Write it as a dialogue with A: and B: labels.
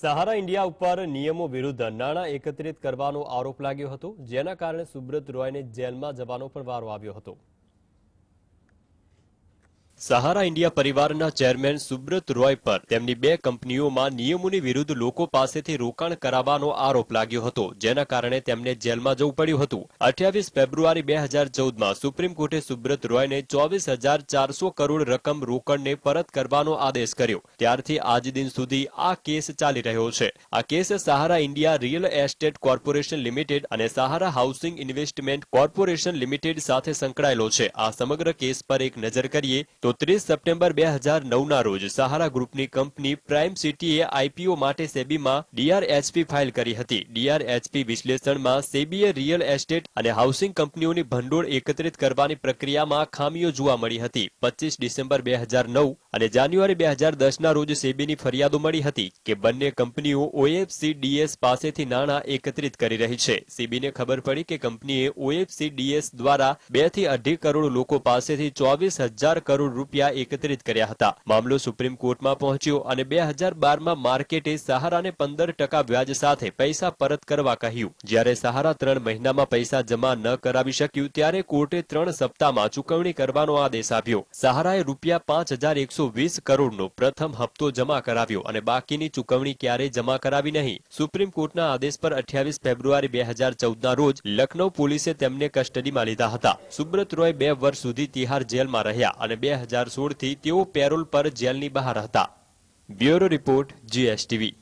A: સહારા India ઉપર નિયમો વિરુદ્ધ નાણાં એકત્રિત કરવાનો આરોપ લાગ્યો હતો જેના કારણે સુબ્રત રોયને જેલમાં જવાનો પણ વારો આવ્યો હતો સહારા ઇન્ડિયા પરિવારના ચેરમેન સુબ્રત રોય પર તેમની બે કંપનીઓમાં નિયમોની વિરુદ્ધ લોકો પાસેથી રોકાણ કરાવવાનો આરોપ લાગ્યો હતો જેના કારણે તેમને જેલમાં જવું પડ્યું હતું અઠ્યાવીસ ફેબ્રુઆરી બે હજાર ચૌદમાં સુપ્રીમ કોર્ટે સુબ્રત રોયને ચોવીસ કરોડ રકમ રોકડને પરત કરવાનો આદેશ કર્યો ત્યારથી આજ દિન સુધી આ કેસ ચાલી રહ્યો છે આ case Sahara India real estate corporation limited અને Sahara housing investment corporation limited સાથે સંકળાયેલો છે આ સમગ્ર કેસ પર એક નજર કરીએ તો તો સપ્ટેમ્બર બે હજાર નવના રોજ સહારા ગ્રુપની કંપની પ્રાઇમ સિટીએ આઈપીઓ માટે સેબીમાં ડીઆરએચપી ફાઇલ કરી હતી ડીઆરએચપી વિશ્લેષણમાં સેબીએ રિયલ એસ્ટેટ અને હાઉસિંગ કંપનીઓની ભંડોળ એકત્રિત કરવાની પ્રક્રિયામાં ખામીઓ જોવા મળી હતી પચીસ ડિસેમ્બર બે હજાર નવ અને જાન્યુઆરી બે હજાર દસના રોજ સેબીની ફરિયાદો મળી હતી કે બંને કંપનીઓ ઓએફસી ડીએસ પાસેથી નાણાં એકત્રિત કરી રહી છે સેબીને ખબર પડી કે કંપનીએ ઓએફસી ડીએસ દ્વારા બે થી અઢી કરોડ લોકો પાસેથી ચોવીસ હજાર કરોડ રૂપિયા એકત્રિત કર્યા હતા મામલો સુપ્રીમ કોર્ટમાં પહોંચ્યો અને બે હજાર બારમાં માર્કેટે સહારાને પંદર ટકા વ્યાજ સાથે પૈસા પરત કરવા કહ્યું જ્યારે સહારા ત્રણ મહિનામાં પૈસા જમા ન કરાવી શક્યું ત્યારે કોર્ટે ત્રણ સપ્તાહમાં ચૂકવણી કરવાનો આદેશ આપ્યો સહારાએ રૂપિયા પાંચ હજાર એકસો એકસો કરોડનો પ્રથમ હપ્તો જમા કરાવ્યો અને બાકીની ચૂકવણી ક્યારે જમા કરાવી નહીં સુપ્રીમ કોર્ટના આદેશ પર અઠ્યાવીસ ફેબ્રુઆરી બે હજાર ચૌદના રોજ લખનૌ પોલીસે તેમને કસ્ટડીમાં લીધા હતા સુબ્રત રોય બે વર્ષ સુધી તિહાર જેલમાં રહ્યા અને બે હજાર સોળથી તેઓ પેરોલ પર જેલની બહાર હતા બ્યુરો રિપોર્ટ જીએસટીવી